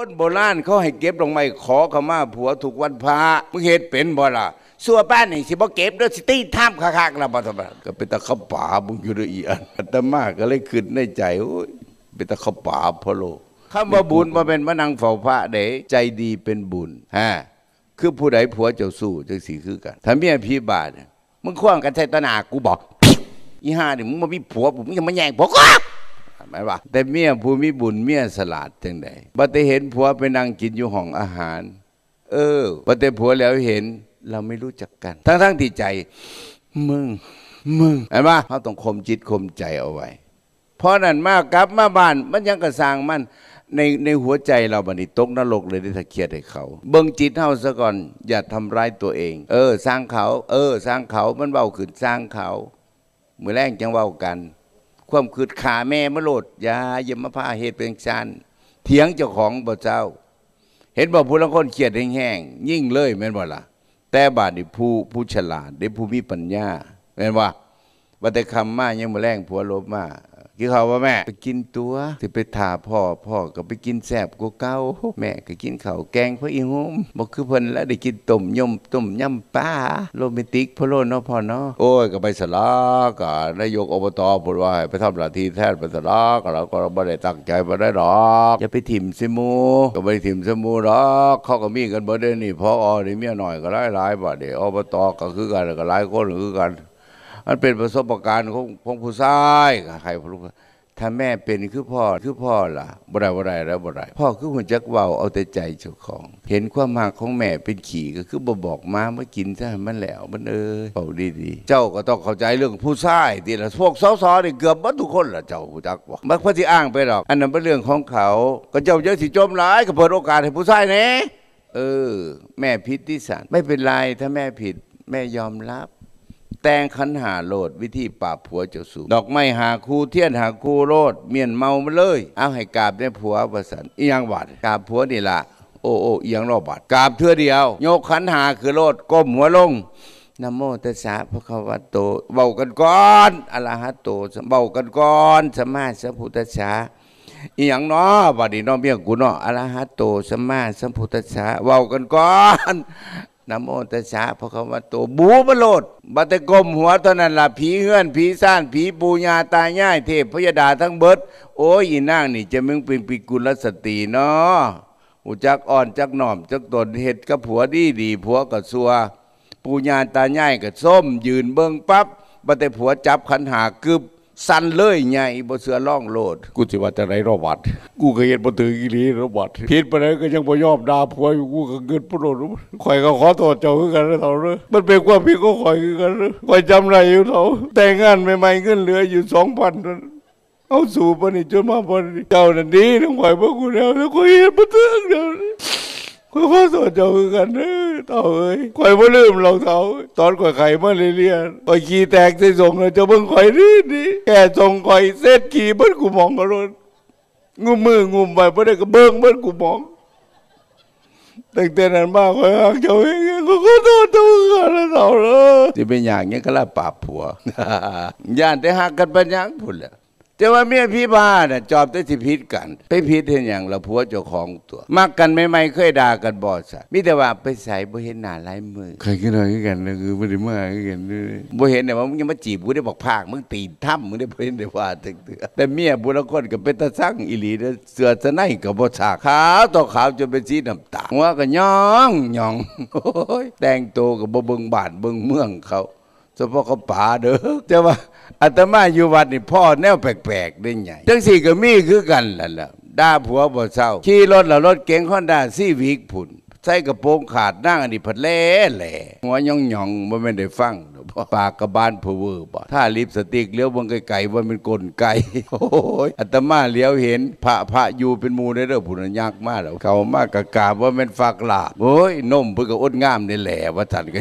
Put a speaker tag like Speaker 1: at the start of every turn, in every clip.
Speaker 1: คนโบราณเขาให้เก็บลงไม้ขอขมาผัวถูกวันพระมึงเหตุเป็นบ่ล่ะสัวป้านนี่สิบ่เก็บด้วยสิตีท่ามคากๆละบ่ทบก็เป็นตะขป่าบุญอยู่ด้วยอีอันอัตมาก็เลยขึ้นในใจ โอ้ย เป็นตะขป่าพะโลคำว่าบุญมาเป็นมะนังเฝ้าพระเด้ใจดีเป็นบุญฮะคือผู้ใดผัวเจ้าสู้จึงสีคือกันถ้าเมียพี่บาทมึงคว้างกันใช้ตนากูบอกอีห่านี่มึงมาพี่ผัวผมมังจะมาแย่งผัวกูหมว่าแต่เมียผูมีบุญเมียสลาดจังใดบัดแต่เห็นผัวไปนั่งกินอยู่ห้องอาหาร เออบัดแต่ผัวแล้วเห็นเราไม่รู้จักกัน ทั้งทั้งที่ใจ มึง มึงเห็นป่มเขาต้องข่มจิตข่มใจเอาไว้ เพราะนั่นมากกลับมาบ้าน มันยังกระสางมันในในหัวใจเราบันนี้ตกนรกเลยได้ถ้าเครียดให้เขา เบิ่งจิตเฮาซะก่อนอย่าทำร้ายตัวเอง เออ สร้างเขา เออ สร้างเขามันเบาขึ้นสร้างเขาเมื่อแรงจังเบากันความคืดขาแม่มะโลดยาเยมผ้าเหตุเป็นชานเถียงเจ้าของบ่เจ้า เห็นบอกผู้ลงคนเขียดแห้งๆยิ่งเลยแม่นบ่ล่ะแต่บาดนี่ผู้ผู้ฉลาด ได้ผู้มีปัญญา แม่นว่าบัตรคำมา ยังมาแรงผัวลบมากินข้าวป่ะแม่ไปกินตัวสิไปถาพ่อพ่อก็ไปกินแสบกูเก้าแม่ก็กินข้าวแกงพระอีหุมบ่คือเพิ่นแล้วได้กินต้มยมต้มยำปลาโรแมนติกพอโลนเนาะพ่อเนาะโอ้ย ก็ไปสลากะนายกอบตพูดว่าไปทำหน้าที่แทนไปสลาก็เราก็บ่ได้ตั้งใจมาได้หรอกอย่าไปถิ่มซิมู ก็ไ่ได้ถิ่มซิมูหรอกเขาก็มีกันบ่ได้นี่พออนี่เมียหน่อยก็หลายๆลบาทเดี๋ยวอบตก็คือกันก็หลายคนคือกันมันเป็นประสบการณ์ของของผู้ชายกับใครผู้ถ้าแม่เป็นคือพ่อคือพ่อล่ะบ่ได้บ่ได้แล้วบ่ได้พ่อคือหุ่นจักเว่าเอาแต่ใจเจ้าของ เห็นความมากของแม่เป็นขี่ก็คือบ่บอกมาเมื่อกินซะมันแล้วมันเอ้ยเปาดีดีเจ้าก็ต้องเข้าใจเรื่องผู้ชายทีละพวกสาวๆนี่เกือบบ่ทุกคนล่ะเจ้าผู้จักบ่ามักพระที่อ้างไปหรอกอันนั้นเป็นเรื่องของเขาก็เจ้าเยอะสิจมหลายก็เปิดโอกาสให้ผู้ชายแน่เออ แม่ผิดที่สันไม่เป็นไรถ้าแม่ผิดแม่ยอมรับแต่งขันหาโลดวิธีปราบผัวเจ้าสูดอกไม้หาคูเทียนหาคูโลดเมียนเมามาเลย เอาให้กาบได้ผัวประสันอียังบาดกาบผัวนี่ละโอ้โอ้อียังรอบบาดกาบเทอเดียวโยกขันหาคือโลดก้มหัวลงนโมตัสสะพระควะโตเบากันก่อนอรหัตโตเบากันก่อนสมมาสัพพุทธะอีหยังเนาะบัดนี้เนาะเมียกูเนาะอรหัตโตสมมาสัมพุทธะเบากันก่อนนโมตัสสะพระคำว่าตัว บูบโลดบัตกรมหัวเท่านั้นละผีเฮือนผีซ่านผีปูญาตายง่ายเทพพยดาทั้งเบิด โอ้ยนีนางนี่จะมึงเป็นปิกุลสตีเนาะอุจักอ่อน จักหน่อม จักตนเห็ดกับผัวดีดีผัวกับซัว ปูญาตาง่ายกับส้ม ยืนเบิงปับ๊บบัตผัวจับขันหากึบสั่นเลยใหญ่บนเสือล่องโลดกูสิว่าจะไรรบบัดกูเคยเห็นบนถืออีหลีรบบัดผิดไปไหนก็ยังบ่ยอมดาพวยกูก็เกินุ่โดนข่อยก็ขอโทษเจ้ากันเท่าเด้อมันเป็นความผิดก็ข่อยกันเล้อข่อยจำไรอยู่เท่าแต่งงานใหม่ๆเงินเหลืออยู่สองพันเอาสู่ปนิจนมาปนิเจ้านั่นดีน้องข่อยพวกกูแล้วแล้วกูเห็นบนถึกเดี๋ยวนอยขอโทษเจ้ากันเล้อต่าเอ้ยข่อยไม่ลืมรองเท้าตอนข่อยไข่มาเรียนข่อยขี่แตกใส่ทรงเลยจะเบิ่งข่อยนี่นี่แก่ทรงข่อยเสร็จขี่เบิ่งกูมองกระโดดงุมมืองุมไปบ่ได้ก็เบิ่งเบิ่งกูมองตั้งแต่นั้นมาข่อยหักเจ้าเองกูก็โทษทุกคนนะเต่าเลยที่เป็นอย่างนี้ก็ละปาบผัวย่านได้หักกันเป็นอย่างพุ่นแหละแต่ว่าเมียพี่บ้าน่ะจอบได้สิพิษกัน ไปพิษเห็นอย่างเราผัวเจ้าของตัวมักกันไม่ไม่เคยด่ากันบอดสัตมิแต่ว่าไปใส่บ่เห็นหน้าลายมือใครกันหน่อยกันนะคือไม่ได้มากกันเลยบ่เห็นเนี่ยว่ามึงยังมาจีบกูได้บอกภาคมึงตีถ้ำมึงได้บ่เห็นได้ว่าตึกเตือแต่เมียบุรุษคนกับเป็นตาสั่งอิหลีเสือสนายกับบ่ฉากขาวต่อขาว จนเป็นสีน้ำตาหัวก็ย่องย่องแต่งตัวกับบ่เบิ่งบาดเบิ่งเมืองเขาเฉพาะเขาป่าเด้อแต่ว่าอาตมาอยู่วัดนี่พ่อแนวแปลกๆได้ใหญ่ทั้งสี่ก็มีคือกันแหละด่าผัวบ่เศร้าขี่รถล่ะรถเก๋งข้อนด่าซี่วิกผุนใส่กระโปรงขาดนั่งอันนี้ผัดแล่แหล่หัวย่องย่องมันไม่ได้ฟัง ปากกระบาลเพเวอร์บ่ถ้าลิปสติกเลี้ยวบนไก่ว่าเป็นกลไก่โอ้ยอาตมาเลี้ยวเห็นพระพระอยู่เป็นมูในเรื่องผุนยากมากแล้วเขามากกะกาบว่าเป็นฝากลาโอ้ยนมเพื่อกอดงามในแหล่ว่าจันก็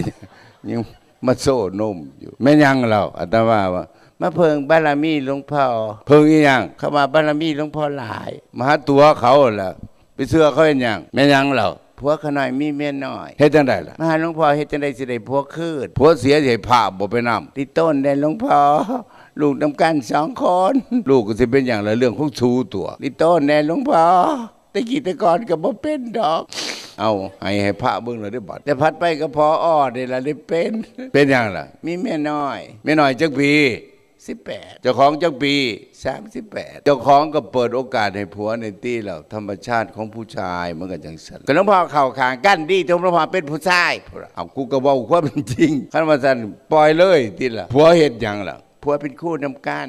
Speaker 1: ยังมาโซ่นุ่มอยู่ไม่ยังเราอาตมาว่ามาเพิงบารมีหลวงพ่อเพิงอีหยัง เข้ามาบารมีหลวงพ่อหลายมาหาตัวเขาล่ะ ไปเสื้อเขาเป็นยังไม่ยังเราผัวขน่อยมีเมียน้อยเฮ็ดจังไดล่ะมาหาหลวงพ่อเฮ็ดจังไดสิได้ผัวคืนผัวเสียใหญ่ภาพบ่ไปนำติดต้นได้หลวงพ่อลูกนำกันสองคนลูกก็จะเป็นอย่างไรเรื่องของชูตัวติดต้นแน่หลวงพ่อตะกี้ตะกอนกับบ่เป็นดอกเอาให้ให้พระเบิ้งเลยได้บัดแต่พัดไปก็พออ้อเดี๋ยวละได้เป็น เป็นอย่างล่ะ มีแม่น้อย แม่น้อยจักปีสิบแปดเจ้าของจักปีสามสิบแปดเจ้าของก็เปิดโอกาสให้ผัวในตี้เรา ธรรมชาติของผู้ชายมันก็จังสันก็น้องพ่อเข่าขางกั้นดีตรงน้วงพ่อเป็นผู้ชายเอากูกระบ้กควาเป็นจริงขั้นมาสันปล่อยเลยตีล่ะ ผัวเห็อยังล่ะผัวเป็นคู่นำกัน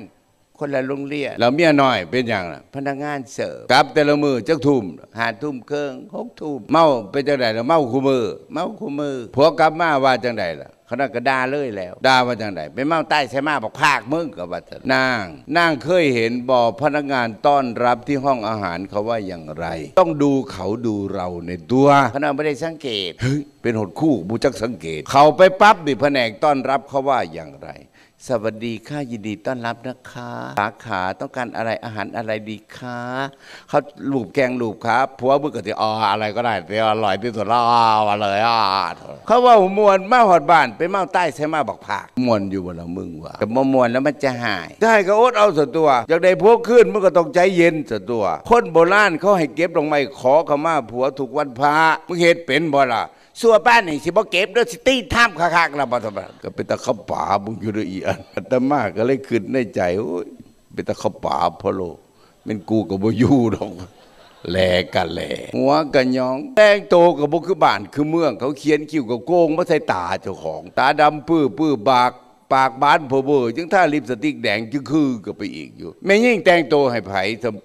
Speaker 1: คนละโรงเรียนเราเมียน้อยเป็นอย่างล่พนักงานเสิร์ฟกลับแต่ละมือจักทุ่ม หาทุ่มเครื่องหกทุ่ม เมาเป็นจังไดลราเมาคู่มือ เมาคู่มือผัวกลับมาว่าจังไดล่ะเขานากระดาเลยแล้วดาว่าจังไดเป็นเมาใต้ใช่มาบอกภาคมึงกับว่ารนาง นางเคยเห็นบออพนักงานต้อนรับที่ห้องอาหารเขาว่าอย่างไร ต้องดูเขาดูเราในตัวพนักไม่ได้สังเกต เป็นหดคู่บูจักสังเกต เขาไปปั๊บดิแผนกต้อนรับเขาว่าอย่างไรสวัสดีค่ะยินดีต้อนรับนะคะ สาขาต้องการอะไรอาหารอะไรดีคะเขาลูบแกงลูบครับผัวมือก็ิี่อออะไรก็ได้เดี๋ยวอร่อยที่สุดละวอร่อยอ่ะเขาว่ามวนมาหอดบ้านไปเมาใต้ใช่มาบอกผักมวนอยู่บนเรามึงว่ะแต่มามวนแล้วมันจะหายได้ก็อดเอาส่วนตัวอยากได้พวกขึ้นมึงก็ต้องใจเย็นส่วนตัว คนโบราณเขาให้เก็บลงไม้ขอขมาผัวถูกวันพระมึงเหตุเป็นบ่ล่ะสัวบ้านนี่สิบอกเก็บด้วยสิตีท่ามคักๆแลบ่ทไมก็เป็นตะขป่าบุงอยู่ด้อีอันอัตมาก็เลยขึ้นในใจ โอ้ย เป็นตะขป่าพะโล เป็นกูกับ่อยู่ดอกแหลกะแหลหัวกะยอง แต่งโตกับบุคือบ้านคือเมือง เขาเขียนคิ้วกับโกงม่ใส่ตาเจ้าของ ตาดำปื้อปื้อบากปากบานโพเบอร์จึงท่าลิปสติกแดงจึงคือก็ไปอีกอยู่ แม่ยิ่งแต่งตัวให้ไผ่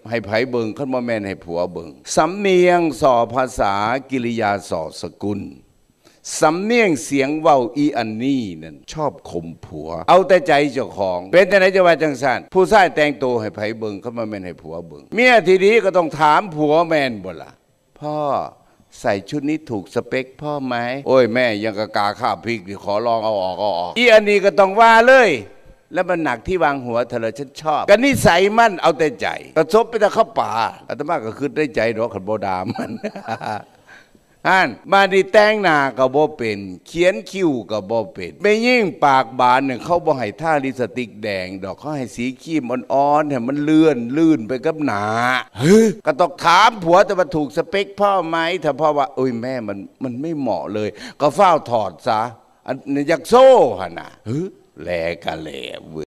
Speaker 1: ให้ไผ่เบิงขึ้นมาแม่นให้ผัวเบิงสำเนียงสอภาษากิริยาสอสกุล สำเนียงเสียงเว้าอีอันนี้นั่นชอบข่มผัว เอาแต่ใจเจ้าของ เป็นแต่ไหนจะว่าจังสันผู้ชายแต่งตัวให้ไผ่เบิงเข้ามาแม่นให้ผัวเบิงเมียทีนี้ก็ต้องถามผัวแม่นบ่ละพ่อใส่ชุดนี้ถูกสเปคพ่อไหม โอ้ยแม่ยังกะกาข้าพริกขอลองเอาออกเอาออกอีอันนี้ก็ต้องว่าเลย แล้วมันหนักที่วางหัวเธอเลยฉันชอบกันนิสัยมันเอาแต่ใจกระซบไปแต่เข้าป่า อาตมาก็คือได้ใจดอกขันโบดามันอ่นมาดีแต่งหน้าก็บ่เป็น เขียนคิ้วก็บ่เป็นไม่ยิ่งปากบานเนี่ยเขาบ่ให้ท่าลิปสติกแดง ดอกเขาให้สีครีมอ่อนๆให้มันเลื่อนลื่นไปกับหนาเฮ้ก็ต้องถามผัวแต่ว่าถูกสเปคพ่อไหม ถ้าพ่อว่าโอ้ย แม่มันมันไม่เหมาะเลย ก็เฝ้าถอดซะ อันอยากโซ่หนะเฮ้แลกะแลเว้ย